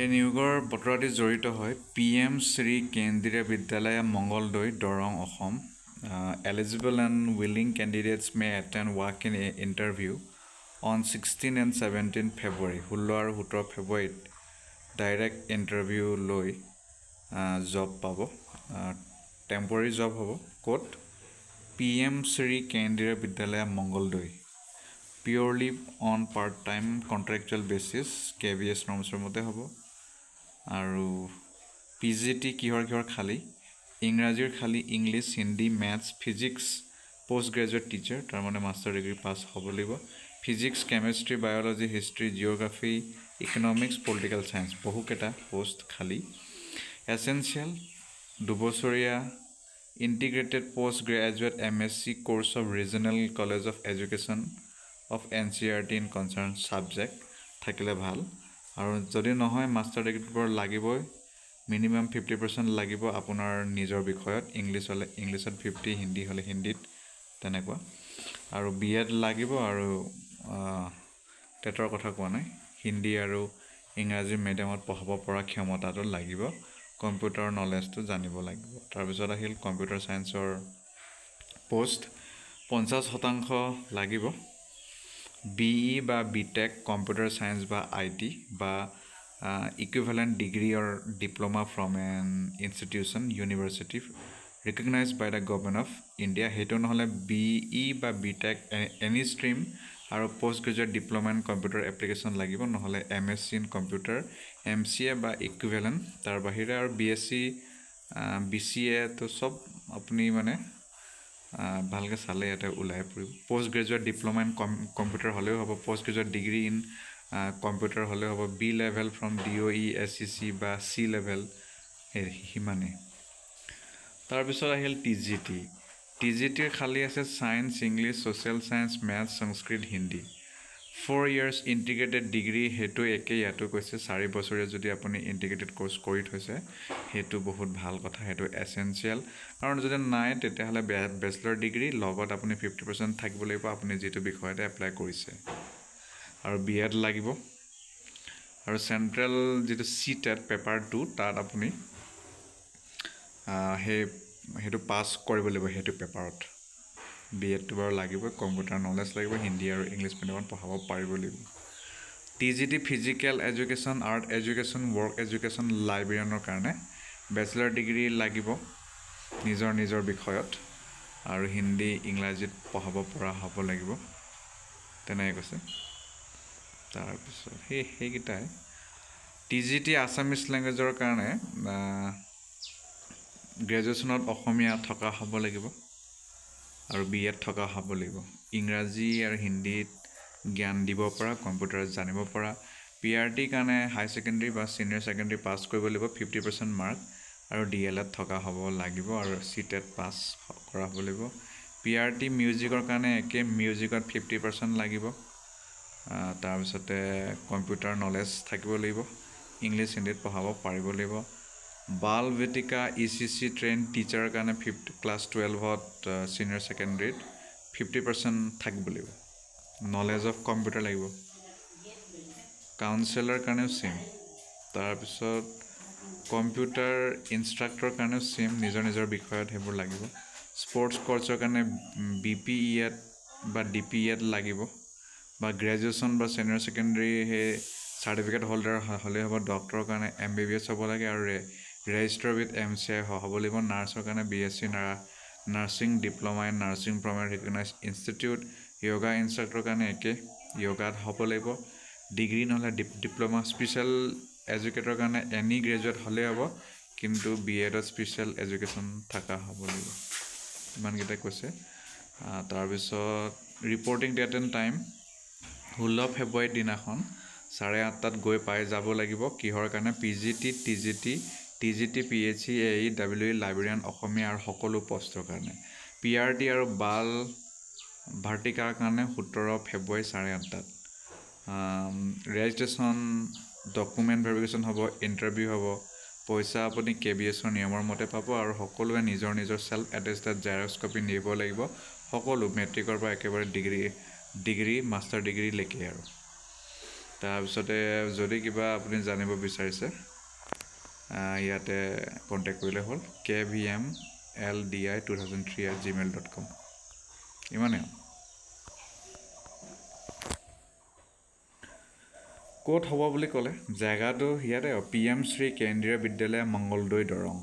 এই নিয়োগৰ বতৰাদি জড়িত হয় P M Shri Kendriya Vidyalaya Mangaldai Darrang Assam eligible and willing candidates may attend walk in interview on sixteen and seventeen February ষোল্ল আৰু সোতৰ ফেব্ৰুৱাৰীত ডাইৰেক্ট ইণ্টাৰভিউ লৈ জব পাব টেম্পৰেৰী জব হ'ব ক'ত P M Shri Kendriya Vidyalaya Mangaldai purely on part time contractual basis K V S নৰ্মছৰ মতে হ'ব আৰু পি জি টি কিহৰ কিহৰ খালী ইংৰাজীৰ খালী English Hindi maths physics post graduate teacher তাৰ মানে মাষ্টাৰ ডিগ্ৰী পাছ হ'ব লাগিব physics chemistry biology history geography economics political science বহুকেইটা পষ্ট খালী এচেঞ্চিয়েল দুবছৰীয়া integrated post graduate M S C course of regional college of education of N C R T in concern subject থাকিলে ভাল আৰু যদি নহয় মাষ্টাৰ ডিগ্ৰীবোৰ লাগিবই minimum fifty percent লাগিব আপোনাৰ নিজৰ বিষয়ত ইংলিছ হ'লে ইংলিছত ফিফটি হিন্দী হ'লে হিন্দীত তেনেকুৱা আৰু বি এড লাগিব আৰু টেটৰ কথা কোৱা নাই হিন্দী আৰু ইংৰাজী মিডিয়ামত পঢ়াব পৰা ক্ষমতাটো লাগিব কম্পিউটাৰ নলেজটো জানিব লাগিব তাৰপিছত আহিল কম্পিউটাৰ ছায়েন্সৰ পষ্ট পঞ্চাছ শতাংশ লাগিব বিই e বা বি টেক কম্পিউটাৰ চায়েন্স বা আই টি বা equivalent degree or diploma from an institution university recognise by the government of India সেইটো নহ'লে বি ই e বা বি টেক এনি ষ্ট্ৰীম আৰু post graduate diploma in computer application লাগিব নহ'লে M S C in computer M C A বা equivalent তাৰ বাহিৰে আৰু B S C B C A ত' চব আপুনি মানে ভালকৈ চালে ইয়াতে ওলাই পৰিব post graduate diploma in com computer হ'লেও হ'ব post graduate degree in computer হ'লেও হ'ব B level from D O' E S C C বা চি লেভেল সেই সিমানেই তাৰপিছত আহিল T G T T G টিৰ খালী আছে science English social science maths Sanskrit Hindi four years integrated degree সেইটো একে ইয়াতো কৈছে চাৰি বছৰীয়া যদি আপুনি ইণ্টিগ্ৰেটেড কৰ্চ কৰি থৈছে সেইটো বহুত ভাল কথা সেইটো এচেঞ্চিয়েল কাৰণ যদি নাই তেতিয়াহ'লে বেচেলৰ ডিগ্ৰী লগত আপুনি ফিফটি পাৰ্চেণ্ট থাকিব লাগিব আপুনি যিটো বিষয়তে এপ্লাই কৰিছে আৰু বি এড লাগিব আৰু চেণ্ট্ৰেল যিটো চি টেট পেপাৰ টু তাত আপুনি সেই সেইটো পাছ কৰিব লাগিব সেইটো পেপাৰত বি এডটো বাৰু লাগিবই কম্পিউটাৰ নলেজ লাগিব হিন্দী আৰু ইংলিছ মিডিয়ামত পঢ়াব পাৰিব লাগিব T G T physical education art education work education লাইব্ৰেৰিয়ানৰ কাৰণে বেচেলৰ ডিগ্ৰী লাগিব নিজৰ নিজৰ বিষয়ত আৰু হিন্দী ইংৰাজীত পঢ়াব পৰা হ'ব লাগিব তেনেকৈ কৈছে তাৰপিছত সেই সেইকেইটাই টি জি টি আছামিজ লেংগুৱেজৰ কাৰণে গ্ৰেজুৱেশ্যনত অসমীয়া থকা হ'ব লাগিব আৰু বি এড থকা হ'ব লাগিব ইংৰাজী আৰু হিন্দীত জ্ঞান দিব পৰা কম্পিউটাৰত জানিব পৰা পি আৰ টিৰ কাৰণে হাই ছেকেণ্ডেৰী বা ছিনিয়ৰ ছেকেণ্ডেৰী পাছ কৰিব লাগিব ফিফটি পাৰ্চেণ্ট মাৰ্ক আৰু ডি এল এড থকা হ'ব লাগিব আৰু চি টেট পাছ কৰা হ'ব লাগিব পি আৰ টি মিউজিকৰ কাৰণে একে মিউজিকত ফিফটি পাৰ্চেণ্ট লাগিব তাৰপিছতে কম্পিউটাৰ নলেজ থাকিব লাগিব ইংলিছ হিন্দীত পঢ়াব পাৰিব লাগিব Bal Vatika E C C train টিচাৰৰ কাৰণে ফিফ ক্লাছ টুৱেলভত ছিনিয়ৰ ছেকেণ্ডেৰীত ফিফটি পাৰ্চেণ্ট থাকিব লাগিব নলেজ অফ কম্পিউটাৰ লাগিব কাউঞ্চেলাৰ কাৰণেও ছেম তাৰপিছত কম্পিউটাৰ ইনষ্ট্ৰাক্টৰ কাৰণেও ছেম নিজৰ নিজৰ বিষয়ত সেইবোৰ লাগিব স্পৰ্টছ কৰ্চৰ কাৰণে বি পি ই এড বা ডি পি ই এড লাগিব বা গ্ৰেজুৱেশ্যন বা ছিনিয়ৰ ছেকেণ্ডেৰী সেই চাৰ্টিফিকেট হোল্ডাৰ হ'লেই হ'ব ডক্টৰৰ কাৰণে এম বি বি এছ হ'ব লাগে আৰু register with M C I হ'ব লাগিব নাৰ্ছৰ কাৰণে B S C nursing diploma and nursing প্ৰমাণ ৰিকগনাইজ ইনষ্টিটিউট য়োগা ইনষ্ট্ৰাক্টৰ কাৰণে একে য়োগাত হ'ব লাগিব ডিগ্ৰী নহ'লে ডি ডিপ্ল'মা স্পেচিয়েল এডুকেটৰ কাৰণে এনি গ্ৰেজুৱেট হ'লেই হ'ব কিন্তু বি এডত স্পেচিয়েল এডুকেশ্যন থকা হ'ব লাগিব ইমানকেইটাই কৈছে তাৰপিছত ৰিপৰ্টিং ডেট এণ্ড টাইম ষোল্ল ফেব্ৰুৱাৰীৰ দিনাখন চাৰে আঠটাত গৈ পাই যাব লাগিব কিহৰ কাৰণে P G T T G T T G T P H C A E W E librarian Assamese আৰু সকলো পষ্টৰ কাৰণে পি আৰ টি আৰু বাল ভাৰ্টিকাৰ কাৰণে সোতৰ ফেব্ৰুৱাৰী চাৰে আঠটাত ৰেজিষ্ট্ৰেশ্যন ডকুমেণ্ট ভেৰিফিকেশ্যন হ'ব ইণ্টাৰভিউ হ'ব পইচা আপুনি কে বি এছৰ নিয়মৰ মতে পাব আৰু সকলোৱে নিজৰ নিজৰ ছেল্ফ এটেষ্টেড জাইৰস্কপি নিব লাগিব সকলো মেট্ৰিকৰ পৰা একেবাৰে ডিগ্ৰী ডিগ্ৰী মাষ্টাৰ ডিগ্ৰীলৈকে আৰু তাৰপিছতে যদি কিবা আপুনি জানিব বিচাৰিছে ইয়াতে কণ্টেক্ট কৰিলে হ'ল K V M L D I two thousand three at Gmail dot com ইমানে ক'ত হ'ব বুলি ক'লে জেগাটো ইয়াতে পি এম শ্ৰী কেন্দ্ৰীয় বিদ্যালয় মংগলদৈ দৰং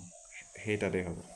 সেই তাতে হ'ব